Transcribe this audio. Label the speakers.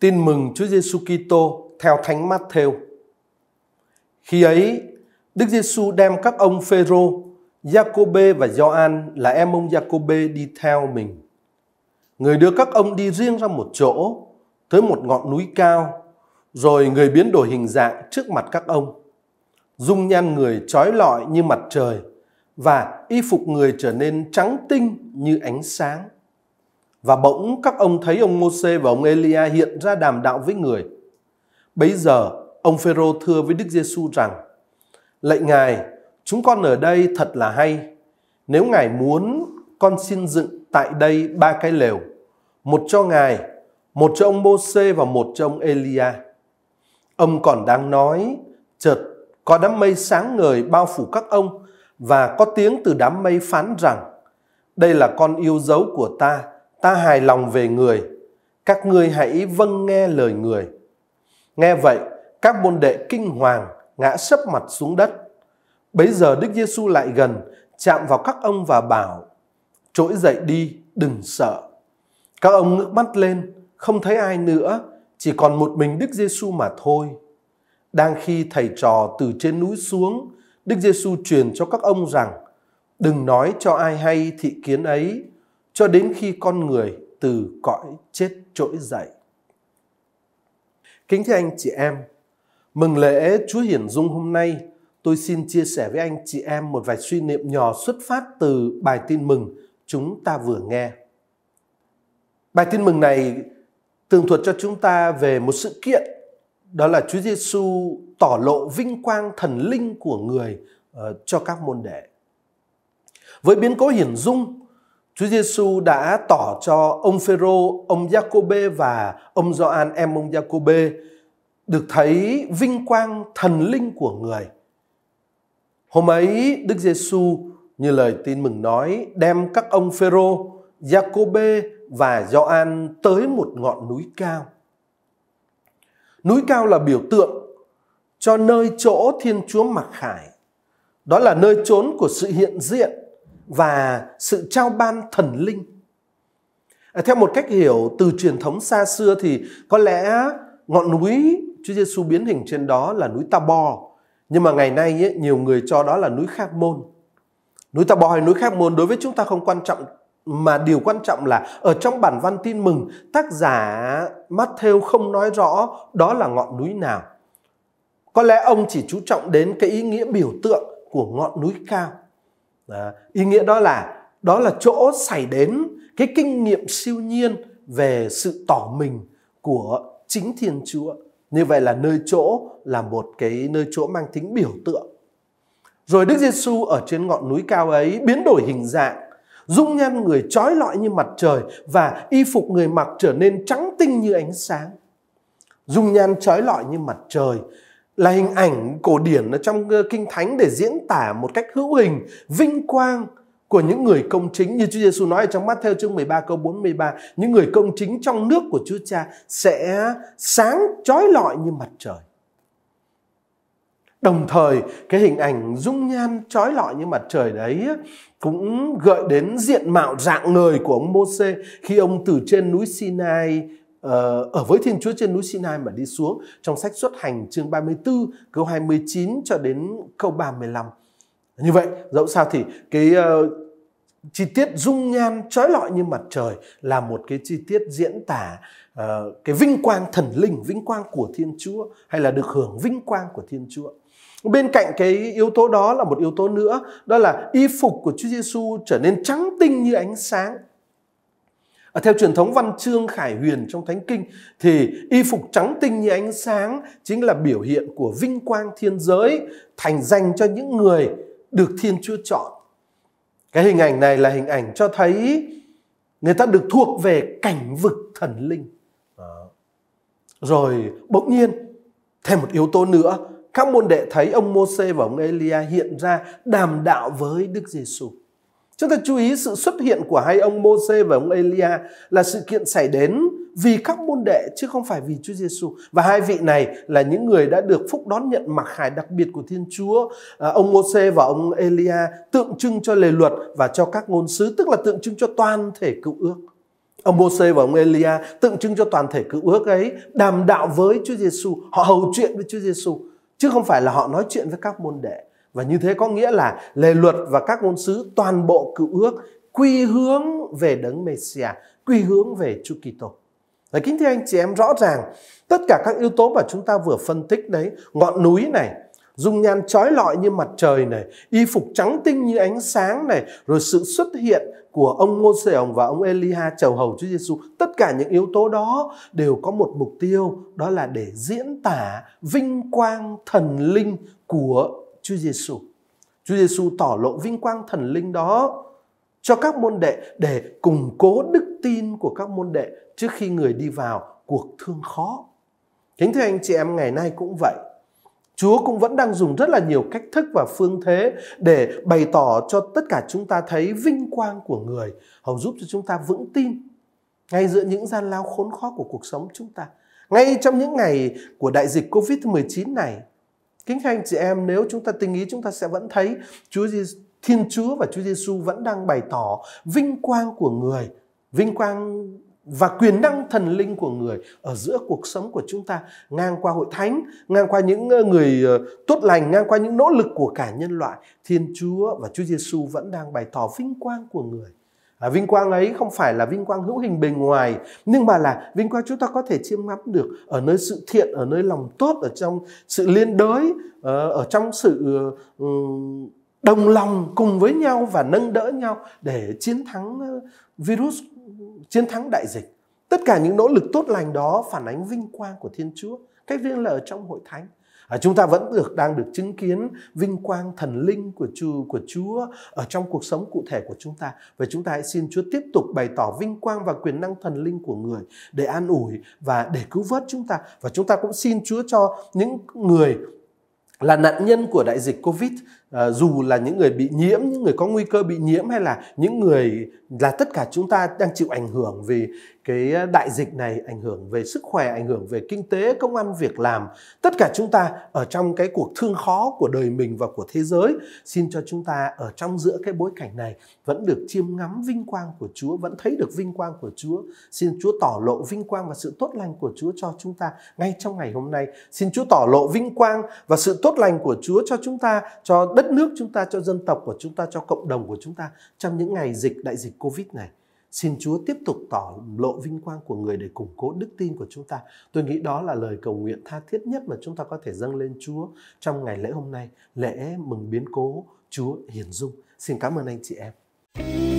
Speaker 1: Tin mừng Chúa Giêsu Kitô theo Thánh Matthew. Khi ấy, Đức Giêsu đem các ông Phêrô, Giacôbê và Gioan là em ông Giacôbê đi theo mình. Người đưa các ông đi riêng ra một chỗ, tới một ngọn núi cao, rồi người biến đổi hình dạng trước mặt các ông. Dung nhan người trói lọi như mặt trời và y phục người trở nên trắng tinh như ánh sáng. Và bỗng các ông thấy ông Môsê và ông Elia hiện ra đàm đạo với người. bây giờ, ông Phêrô thưa với Đức Giêsu rằng: Lạy Ngài, chúng con ở đây thật là hay. Nếu Ngài muốn, con xin dựng tại đây ba cái lều, một cho Ngài, một cho ông Môsê và một cho ông Elia. Ông còn đang nói, chợt có đám mây sáng ngời bao phủ các ông và có tiếng từ đám mây phán rằng: Đây là con yêu dấu của ta, ta hài lòng về người các ngươi hãy vâng nghe lời người nghe vậy các môn đệ kinh hoàng ngã sấp mặt xuống đất bấy giờ đức giêsu lại gần chạm vào các ông và bảo trỗi dậy đi đừng sợ các ông ngước mắt lên không thấy ai nữa chỉ còn một mình đức giêsu mà thôi đang khi thầy trò từ trên núi xuống đức giêsu truyền cho các ông rằng đừng nói cho ai hay thị kiến ấy cho đến khi con người từ cõi chết trỗi dậy. Kính thưa anh chị em, mừng lễ Chúa Hiển Dung hôm nay, tôi xin chia sẻ với anh chị em một vài suy niệm nhỏ xuất phát từ bài tin mừng chúng ta vừa nghe. Bài tin mừng này tường thuật cho chúng ta về một sự kiện đó là Chúa Giêsu tỏ lộ vinh quang thần linh của người uh, cho các môn đệ. Với biến cố hiển dung Chúa Giêsu đã tỏ cho ông Phêrô, ông Giacôbê và ông Gioan em ông Giacôbê được thấy vinh quang thần linh của người. Hôm ấy Đức Giêsu như lời tin mừng nói đem các ông Phêrô, Giacôbê và Gioan tới một ngọn núi cao. Núi cao là biểu tượng cho nơi chỗ Thiên Chúa mặc khải. Đó là nơi trốn của sự hiện diện và sự trao ban thần linh. À, theo một cách hiểu từ truyền thống xa xưa thì có lẽ ngọn núi Chúa Giêsu biến hình trên đó là núi Tabor, nhưng mà ngày nay ấy, nhiều người cho đó là núi Khác Môn. Núi Tabor hay núi Khác Môn đối với chúng ta không quan trọng mà điều quan trọng là ở trong bản văn tin mừng tác giả Matthew không nói rõ đó là ngọn núi nào. Có lẽ ông chỉ chú trọng đến cái ý nghĩa biểu tượng của ngọn núi cao à, ý nghĩa đó là đó là chỗ xảy đến cái kinh nghiệm siêu nhiên về sự tỏ mình của chính thiên chúa như vậy là nơi chỗ là một cái nơi chỗ mang tính biểu tượng rồi đức giêsu ở trên ngọn núi cao ấy biến đổi hình dạng dung nhan người trói lọi như mặt trời và y phục người mặc trở nên trắng tinh như ánh sáng dung nhan trói lọi như mặt trời là hình ảnh cổ điển ở trong ờ, kinh thánh để diễn tả một cách hữu hình, vinh quang của những người công chính như Chúa Giêsu nói ở trong Matthew chương 13 câu 43, những người công chính trong nước của Chúa Cha sẽ sáng chói lọi như mặt trời. Đồng thời, cái hình ảnh dung nhan chói lọi như mặt trời đấy cũng gợi đến diện mạo dạng người của ông Môsê khi ông từ trên núi Sinai Ờ, ở với Thiên Chúa trên núi Sinai mà đi xuống trong sách xuất hành chương 34 câu 29 cho đến câu 35. Như vậy, dẫu sao thì cái uh, chi tiết dung nhan trói lọi như mặt trời là một cái chi tiết diễn tả uh, cái vinh quang thần linh, vinh quang của Thiên Chúa hay là được hưởng vinh quang của Thiên Chúa. Bên cạnh cái yếu tố đó là một yếu tố nữa, đó là y phục của Chúa Giêsu trở nên trắng tinh như ánh sáng. À, theo truyền thống văn chương khải huyền trong Thánh Kinh thì y phục trắng tinh như ánh sáng chính là biểu hiện của vinh quang thiên giới thành dành cho những người được Thiên Chúa chọn. Cái hình ảnh này là hình ảnh cho thấy người ta được thuộc về cảnh vực thần linh. Rồi bỗng nhiên thêm một yếu tố nữa các môn đệ thấy ông Môse và ông Elia hiện ra đàm đạo với Đức Giêsu. xu Chúng ta chú ý sự xuất hiện của hai ông Môse và ông Elia là sự kiện xảy đến vì các môn đệ chứ không phải vì Chúa Giêsu. Và hai vị này là những người đã được phúc đón nhận mặc khải đặc biệt của Thiên Chúa. À, ông Môse và ông Elia tượng trưng cho lề luật và cho các ngôn sứ, tức là tượng trưng cho toàn thể cựu ước. Ông Môse và ông Elia tượng trưng cho toàn thể cựu ước ấy đàm đạo với Chúa Giêsu, họ hầu chuyện với Chúa Giêsu chứ không phải là họ nói chuyện với các môn đệ và như thế có nghĩa là lề luật và các ngôn sứ toàn bộ cựu ước quy hướng về đấng Messia, quy hướng về Chúa Kitô. Đấy, kính thưa anh chị em rõ ràng tất cả các yếu tố mà chúng ta vừa phân tích đấy, ngọn núi này, dung nhan trói lọi như mặt trời này, y phục trắng tinh như ánh sáng này, rồi sự xuất hiện của ông Ngô Sê ông và ông Eliha chầu hầu Chúa Giêsu, tất cả những yếu tố đó đều có một mục tiêu, đó là để diễn tả vinh quang thần linh của Chúa Giêsu. Chúa Giêsu tỏ lộ vinh quang thần linh đó cho các môn đệ để củng cố đức tin của các môn đệ trước khi người đi vào cuộc thương khó. Kính thưa anh chị em ngày nay cũng vậy. Chúa cũng vẫn đang dùng rất là nhiều cách thức và phương thế để bày tỏ cho tất cả chúng ta thấy vinh quang của người, hầu giúp cho chúng ta vững tin ngay giữa những gian lao khốn khó của cuộc sống chúng ta. Ngay trong những ngày của đại dịch Covid-19 này, Kính thưa anh chị em, nếu chúng ta tình ý chúng ta sẽ vẫn thấy Chúa Giêsu Thiên Chúa và Chúa Giêsu vẫn đang bày tỏ vinh quang của người, vinh quang và quyền năng thần linh của người ở giữa cuộc sống của chúng ta ngang qua hội thánh, ngang qua những ờ, người ờ, tốt lành, ngang qua những nỗ lực của cả nhân loại, Thiên Chúa và Chúa Giêsu vẫn đang bày tỏ vinh quang của người. À, vinh quang ấy không phải là vinh quang hữu hình bề ngoài nhưng mà là vinh quang chúng ta có thể chiêm ngắm được ở nơi sự thiện ở nơi lòng tốt ở trong sự liên đới ờ, ở trong sự ừ, đồng lòng cùng với nhau và nâng đỡ nhau để chiến thắng ờ, virus chiến thắng đại dịch tất cả những nỗ lực tốt lành đó phản ánh vinh quang của thiên chúa cách riêng là ở trong hội thánh À, chúng ta vẫn được đang được chứng kiến vinh quang thần linh của Chúa của Chúa ở trong cuộc sống cụ thể của chúng ta và chúng ta hãy xin Chúa tiếp tục bày tỏ vinh quang và quyền năng thần linh của người để an ủi và để cứu vớt chúng ta và chúng ta cũng xin Chúa cho những người là nạn nhân của đại dịch Covid Ờ, dù là những người bị nhiễm, những người có nguy cơ bị nhiễm hay là những người là tất cả chúng ta đang chịu ảnh hưởng vì cái ờ, đại dịch này, ảnh hưởng về sức khỏe, ảnh hưởng về kinh tế, công ăn việc làm, tất cả chúng ta ở trong cái cuộc thương khó của đời mình và của thế giới, xin cho chúng ta ở trong giữa cái bối cảnh này vẫn được chiêm ngắm vinh quang của Chúa, vẫn thấy được vinh quang của Chúa. Xin Chúa tỏ lộ vinh quang và sự tốt lành của Chúa cho chúng ta ngay trong ngày hôm nay. Xin Chúa tỏ lộ vinh quang và sự tốt lành của Chúa cho chúng ta cho đất đất nước chúng ta, cho dân tộc của chúng ta, cho cộng đồng của chúng ta trong những ngày dịch đại dịch Covid này. Xin Chúa tiếp tục tỏ lộ vinh quang của người để củng cố đức tin của chúng ta. Tôi nghĩ đó là lời cầu nguyện tha thiết nhất mà chúng ta có thể dâng lên Chúa trong ngày lễ hôm nay, lễ mừng biến cố Chúa hiển Dung. Xin cảm ơn anh chị em.